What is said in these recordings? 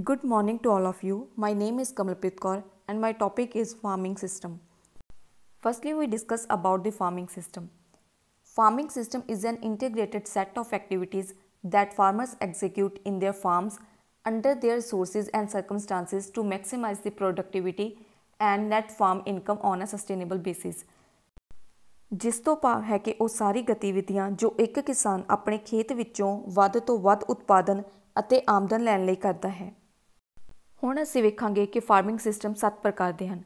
Good morning to all of you. My name is Kamalpreet Kaur and my topic is farming system. Firstly, we discuss about the farming system. Farming system is an integrated set of activities that farmers execute in their farms under their sources and circumstances to maximize the productivity and net farm income on a sustainable basis. ਜਿਸ ਤੋਂ ਭਾਵ ਹੈ ਕਿ ਉਹ ਸਾਰੀ ਗਤੀਵਿਧੀਆਂ ਜੋ ਇੱਕ ਕਿਸਾਨ ਆਪਣੇ ਖੇਤ ਵਿੱਚੋਂ ਵੱਧ ਤੋਂ ਵੱਧ ਉਤਪਾਦਨ ਅਤੇ ਆਮਦਨ ਲੈਣ ਲਈ ਕਰਦਾ ਹੈ ਹੁਣ ਅਸੀਂ ਵੇਖਾਂਗੇ ਕਿ ਫਾਰਮਿੰਗ ਸਿਸਟਮ ਸੱਤ ਪ੍ਰਕਾਰ ਦੇ ਹਨ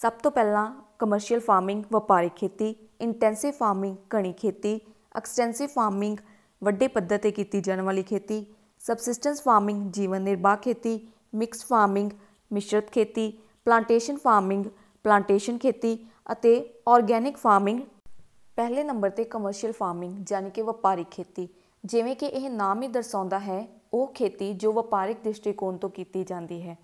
ਸਭ ਤੋਂ ਪਹਿਲਾਂ ਕਮਰਸ਼ੀਅਲ ਫਾਰਮਿੰਗ ਵਪਾਰਿਕ ਖੇਤੀ ਇੰਟੈਂਸਿਵ ਫਾਰਮਿੰਗ ਕਣੀ ਖੇਤੀ ਐਕਸਟੈਂਸਿਵ ਫਾਰਮਿੰਗ ਵੱਡੇ ਪੱਧਰ ਤੇ ਕੀਤੀ ਜਾਣ ਵਾਲੀ ਖੇਤੀ ਸਬਸਿਸਟੈਂਸ ਫਾਰਮਿੰਗ ਜੀਵਨ ਨਿਰਬਾਹ ਖੇਤੀ ਮਿਕਸਡ ਫਾਰਮਿੰਗ ਮਿਸ਼ਰਤ ਖੇਤੀ ਪਲਾਂਟੇਸ਼ਨ ਫਾਰਮਿੰਗ ਪਲਾਂਟੇਸ਼ਨ ਖੇਤੀ ਅਤੇ ਆਰਗੈਨਿਕ ਫਾਰਮਿੰਗ ਪਹਿਲੇ ਨੰਬਰ ਤੇ ਕਮਰਸ਼ੀਅਲ ਫਾਰਮਿੰਗ ਯਾਨੀ ਕਿ ਵਪਾਰਿਕ ਖੇਤੀ ਜਿਵੇਂ ਕਿ ਇਹ ਨਾਮ ਹੀ ਦਰਸਾਉਂਦਾ ਹੈ ਉਹ ਖੇਤੀ ਜੋ ਵਪਾਰਿਕ ਦ੍ਰਿਸ਼ਟੀਕੋਣ ਤੋਂ ਕੀਤੀ ਜਾਂਦੀ ਹੈ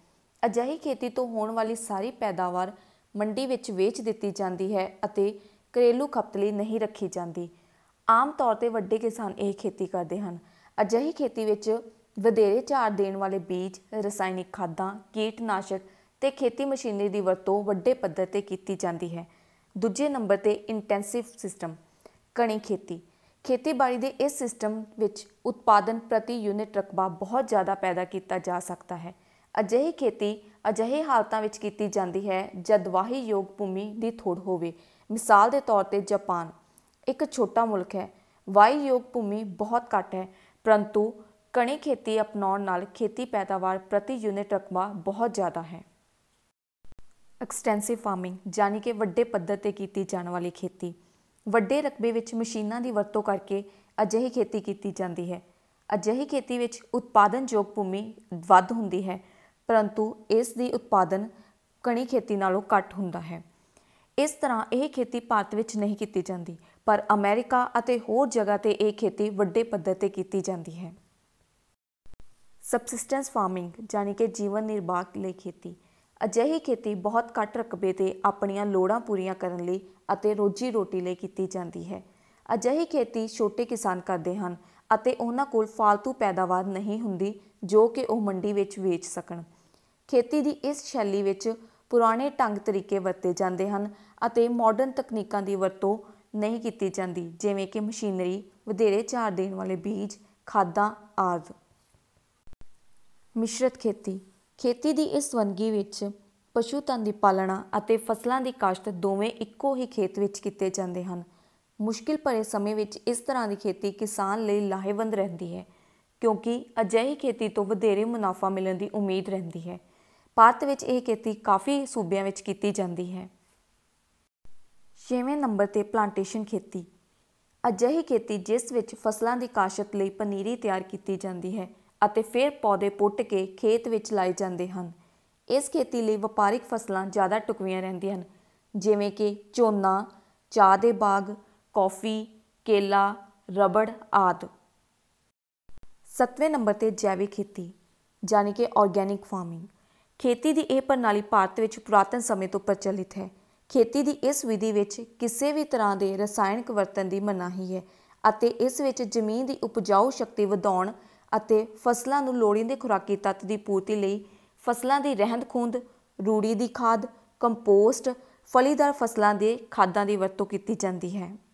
ਅਜਿਹੀ ਖੇਤੀ ਤੋਂ ਹੋਣ ਵਾਲੀ ਸਾਰੀ ਪੈਦਾਵਾਰ ਮੰਡੀ ਵਿੱਚ ਵੇਚ ਦਿੱਤੀ ਜਾਂਦੀ ਹੈ ਅਤੇ ਘਰੇਲੂ ਖਪਤ ਲਈ ਨਹੀਂ ਰੱਖੀ ਜਾਂਦੀ ਆਮ ਤੌਰ ਤੇ ਵੱਡੇ ਕਿਸਾਨ ਇਹ ਖੇਤੀ ਕਰਦੇ ਹਨ ਅਜਿਹੀ ਖੇਤੀ ਵਿੱਚ ਵਧੇਰੇ ਝਾੜ ਦੇਣ ਵਾਲੇ ਬੀਜ ਰਸਾਇਣਿਕ ਖਾਦਾਂ ਕੀਟਨਾਸ਼ਕ ਤੇ ਖੇਤੀ ਮਸ਼ੀਨਰੀ ਦੀ ਵਰਤੋਂ ਵੱਡੇ ਪੱਧਰ ਤੇ ਕੀਤੀ ਜਾਂਦੀ ਹੈ ਦੂਜੇ ਨੰਬਰ ਤੇ ਇੰਟੈਂਸਿਵ ਸਿਸਟਮ ਕਣੀ ਖੇਤੀ ਖੇਤੀਬਾੜੀ ਦੇ ਇਸ ਸਿਸਟਮ ਵਿੱਚ ਉਤਪਾਦਨ ਪ੍ਰਤੀ ਯੂਨਿਟ ਰਕਬਾ ਬਹੁਤ ਜ਼ਿਆਦਾ ਪੈਦਾ ਕੀਤਾ ਜਾ ਸਕਦਾ ਹੈ ਅਜਿਹੀ ਖੇਤੀ ਅਜਿਹੇ ਹਾਲਤਾਂ ਵਿੱਚ ਕੀਤੀ ਜਾਂਦੀ ਹੈ ਜਦ ਵਾਹੀ ਯੋਗ ਭੂਮੀ ਦੀ ਥੋੜ ਹੋਵੇ ਮਿਸਾਲ ਦੇ ਤੌਰ ਤੇ ਜਾਪਾਨ ਇੱਕ ਛੋਟਾ ਮੁਲਕ ਹੈ ਵਾਹੀ ਯੋਗ ਭੂਮੀ ਬਹੁਤ ਘੱਟ ਹੈ ਪਰੰਤੂ ਕਣੀ ਖੇਤੀ ਅਪਣਾਉਣ ਨਾਲ ਖੇਤੀ ਪੈਦਾਵਾਰ ਪ੍ਰਤੀ ਯੂਨਿਟ ਰਕਬਾ ਬਹੁਤ ਜ਼ਿਆਦਾ ਹੈ ਐਕਸਟੈਂਸਿਵ ਫਾਰਮਿੰਗ ਯਾਨੀ ਕਿ ਵੱਡੇ ਪੱਧਰ ਤੇ ਕੀਤੀ ਜਾਣ ਵਾਲੀ ਖੇਤੀ ਵੱਡੇ ਰਕਬੇ ਵਿੱਚ ਮਸ਼ੀਨਾਂ ਦੀ ਵਰਤੋਂ ਕਰਕੇ ਅਜਿਹੀ ਖੇਤੀ ਕੀਤੀ ਜਾਂਦੀ ਹੈ ਅਜਿਹੀ ਖੇਤੀ ਵਿੱਚ ਉਤਪਾਦਨਯੋਗ ਭੂਮੀ ਵੱਧ ਹੁੰਦੀ ਹੈ ਪਰੰਤੂ ਇਸ ਦੀ ਉਤਪਾਦਨ ਕਣੀ ਖੇਤੀ ਨਾਲੋਂ ਘੱਟ ਹੁੰਦਾ ਹੈ ਇਸ ਤਰ੍ਹਾਂ ਇਹ ਖੇਤੀ ਭਾਰਤ ਵਿੱਚ ਨਹੀਂ ਕੀਤੀ ਜਾਂਦੀ ਪਰ ਅਮਰੀਕਾ ਅਤੇ ਹੋਰ ਜਗ੍ਹਾ ਤੇ ਇਹ ਖੇਤੀ ਵੱਡੇ ਪੱਧਰ ਤੇ ਕੀਤੀ ਜਾਂਦੀ ਹੈ ਸਬਸਿਸਟੈਂਸ ਫਾਰਮਿੰਗ ਯਾਨੀ ਕਿ ਜੀਵਨ ਨਿਰਬਾਹ ਲਈ ਖੇਤੀ ਅਜਿਹੀ ਖੇਤੀ ਬਹੁਤ ਘੱਟ ਰਕਬੇ ਤੇ ਆਪਣੀਆਂ ਲੋੜਾਂ ਪੂਰੀਆਂ ਕਰਨ ਲਈ ਅਤੇ ਰੋਜੀ ਰੋਟੀ ਲਈ ਕੀਤੀ ਜਾਂਦੀ ਹੈ ਅਜਿਹੀ ਖੇਤੀ ਛੋਟੇ ਕਿਸਾਨ ਕਰਦੇ ਹਨ ਅਤੇ ਉਹਨਾਂ ਕੋਲ ਫालतू ਪੈਦਾਵਾਰ ਨਹੀਂ ਹੁੰਦੀ ਜੋ ਕਿ ਉਹ ਮੰਡੀ ਵਿੱਚ ਵੇਚ ਸਕਣ ਖੇਤੀ ਦੀ ਇਸ ਸ਼ੈਲੀ ਵਿੱਚ ਪੁਰਾਣੇ ਢੰਗ ਤਰੀਕੇ ਵਰਤੇ ਜਾਂਦੇ ਹਨ ਅਤੇ ਮਾਡਰਨ ਤਕਨੀਕਾਂ ਦੀ ਵਰਤੋਂ ਨਹੀਂ ਕੀਤੀ ਜਾਂਦੀ ਜਿਵੇਂ ਕਿ ਮਸ਼ੀਨਰੀ ਵਧੇਰੇ ਝਾੜ ਦੇਣ ਵਾਲੇ ਬੀਜ ਖਾਦਾਂ ਆਦਿ ਮਿਸ਼ਰਤ ਖੇਤੀ ਖੇਤੀ ਦੀ ਇਸ ਵੰਗੀ ਵਿੱਚ ਪਸ਼ੂ ਧਨ ਦੀ ਪਾਲਣਾ ਅਤੇ ਫਸਲਾਂ ਦੀ ਕਾਸ਼ਤ ਦੋਵੇਂ ਇੱਕੋ ਹੀ ਖੇਤ ਵਿੱਚ ਕੀਤੇ ਜਾਂਦੇ ਹਨ ਮੁਸ਼ਕਿਲ ਭਰੇ ਸਮੇਂ ਵਿੱਚ ਇਸ ਤਰ੍ਹਾਂ ਦੀ ਖੇਤੀ ਕਿਸਾਨ ਲਈ ਲਾਹੇਵੰਦ ਰਹਿੰਦੀ ਹੈ ਕਿਉਂਕਿ ਅਜਿਹੀ ਖੇਤੀ ਤੋਂ ਵਧੇਰੇ ਮੁਨਾਫਾ ਮਿਲਣ ਦੀ ਉਮੀਦ ਰਹਿੰਦੀ ਹੈ ਭਾਰਤ ਵਿੱਚ ਇਹ ਖੇਤੀ ਕਾਫੀ ਸੂਬਿਆਂ ਵਿੱਚ ਕੀਤੀ ਜਾਂਦੀ ਹੈ 6ਵੇਂ ਨੰਬਰ ਤੇ ਪਲਾਂਟੇਸ਼ਨ ਖੇਤੀ ਅਜਿਹੀ ਖੇਤੀ ਜਿਸ ਵਿੱਚ ਫਸਲਾਂ ਦੀ ਕਾਸ਼ਤ ਲਈ ਪਨੀਰੀ ਤਿਆਰ ਕੀਤੀ ਜਾਂਦੀ ਹੈ ਅਤੇ ਫਿਰ ਪੌਦੇ ਪੁੱਟ ਕੇ ਖੇਤ ਵਿੱਚ ਲਾਏ ਜਾਂਦੇ ਹਨ ਇਸ ਖੇਤੀ ਲਈ ਵਪਾਰਿਕ ਫਸਲਾਂ ਜ਼ਿਆਦਾ ਟੁਕਵੀਆਂ ਰਹਿੰਦੀਆਂ ਹਨ ਜਿਵੇਂ ਕਿ ਝੋਨਾ ਚਾਹ ਦੇ ਬਾਗ ਕਾਫੀ ਕੇਲਾ ਰਬੜ ਆਦਿ ਸੱਤਵੇਂ ਨੰਬਰ ਤੇ ਜੈਵਿਕ ਖੇਤੀ ਯਾਨੀ ਕਿ ਆਰਗੈਨਿਕ ਫਾਰਮਿੰਗ ਖੇਤੀ ਦੀ ਇਹ ਪ੍ਰਣਾਲੀ ਭਾਰਤ ਵਿੱਚ ਪੁਰਾਤਨ ਸਮੇਂ ਤੋਂ ਪ੍ਰਚਲਿਤ ਹੈ ਖੇਤੀ ਦੀ ਇਸ ਵਿਧੀ ਵਿੱਚ ਕਿਸੇ ਵੀ ਤਰ੍ਹਾਂ ਦੇ ਰਸਾਇਣਕ ਵਰਤਨ ਦੀ ਮਨਾਹੀ ਹੈ ਅਤੇ ਇਸ ਵਿੱਚ ਜ਼ਮੀਨ ਦੀ ਉਪਜਾਊ ਸ਼ਕਤੀ ਵਧਾਉਣ ਅਤੇ ਫਸਲਾਂ ਨੂੰ ਲੋੜੀਂਦੇ ਖੁਰਾਕੀ ਤੱਤ ਦੀ ਪੂਰਤੀ ਲਈ ਫਸਲਾਂ ਦੀ ਰਹਿੰਦ ਖੂੰਦ ਰੂੜੀ ਦੀ ਖਾਦ ਕੰਪੋਸਟ ਫਲੀਦਾਰ ਫਸਲਾਂ ਦੇ ਖਾਦਾਂ ਦੀ ਵਰਤੋਂ ਕੀਤੀ ਜਾਂਦੀ ਹੈ